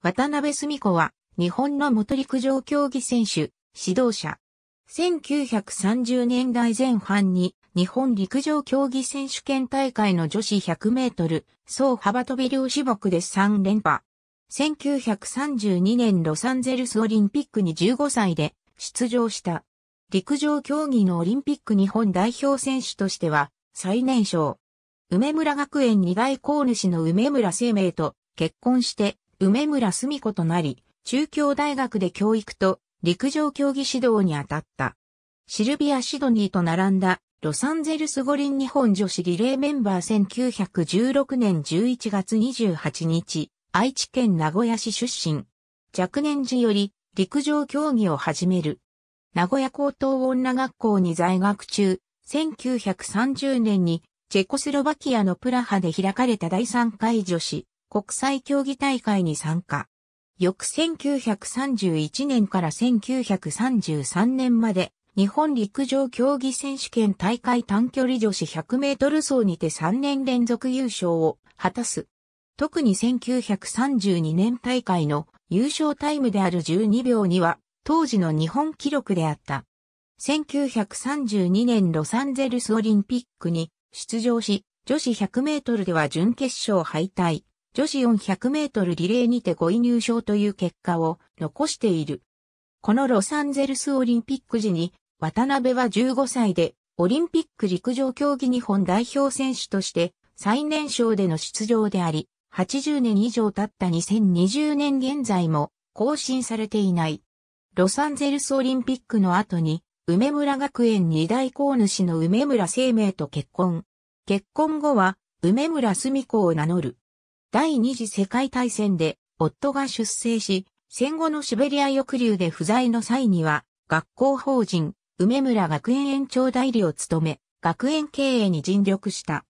渡辺澄子は、日本の元陸上競技選手、指導者。1930年代前半に、日本陸上競技選手権大会の女子100メートル、総幅跳び両種目で3連覇。1932年ロサンゼルスオリンピックに15歳で出場した。陸上競技のオリンピック日本代表選手としては最年少。梅村学園二大校主の梅村生命と結婚して梅村澄子となり、中京大学で教育と陸上競技指導に当たった。シルビア・シドニーと並んだロサンゼルス五輪日本女子リレーメンバー1916年11月28日、愛知県名古屋市出身。若年時より陸上競技を始める。名古屋高等女学校に在学中、1930年にチェコスロバキアのプラハで開かれた第3回女子国際競技大会に参加。翌1931年から1933年まで日本陸上競技選手権大会短距離女子100メートル走にて3年連続優勝を果たす。特に1932年大会の優勝タイムである12秒には当時の日本記録であった。1932年ロサンゼルスオリンピックに出場し、女子100メートルでは準決勝敗退。女子400メートルリレーにて5位入賞という結果を残している。このロサンゼルスオリンピック時に、渡辺は15歳で、オリンピック陸上競技日本代表選手として、最年少での出場であり、80年以上経った2020年現在も更新されていない。ロサンゼルスオリンピックの後に、梅村学園二大公主の梅村生命と結婚。結婚後は、梅村住子を名乗る。第二次世界大戦で夫が出征し、戦後のシベリア抑留で不在の際には、学校法人、梅村学園園長代理を務め、学園経営に尽力した。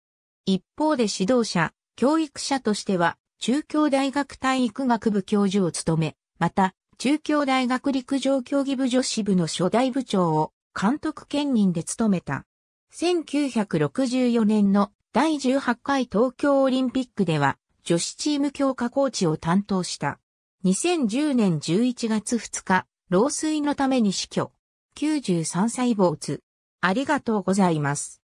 一方で指導者、教育者としては、中京大学体育学部教授を務め、また、中京大学陸上競技部女子部の初代部長を監督兼任で務めた。1964年の第18回東京オリンピックでは女子チーム強化コーチを担当した。2010年11月2日、老衰のために死去。93歳坊主。ありがとうございます。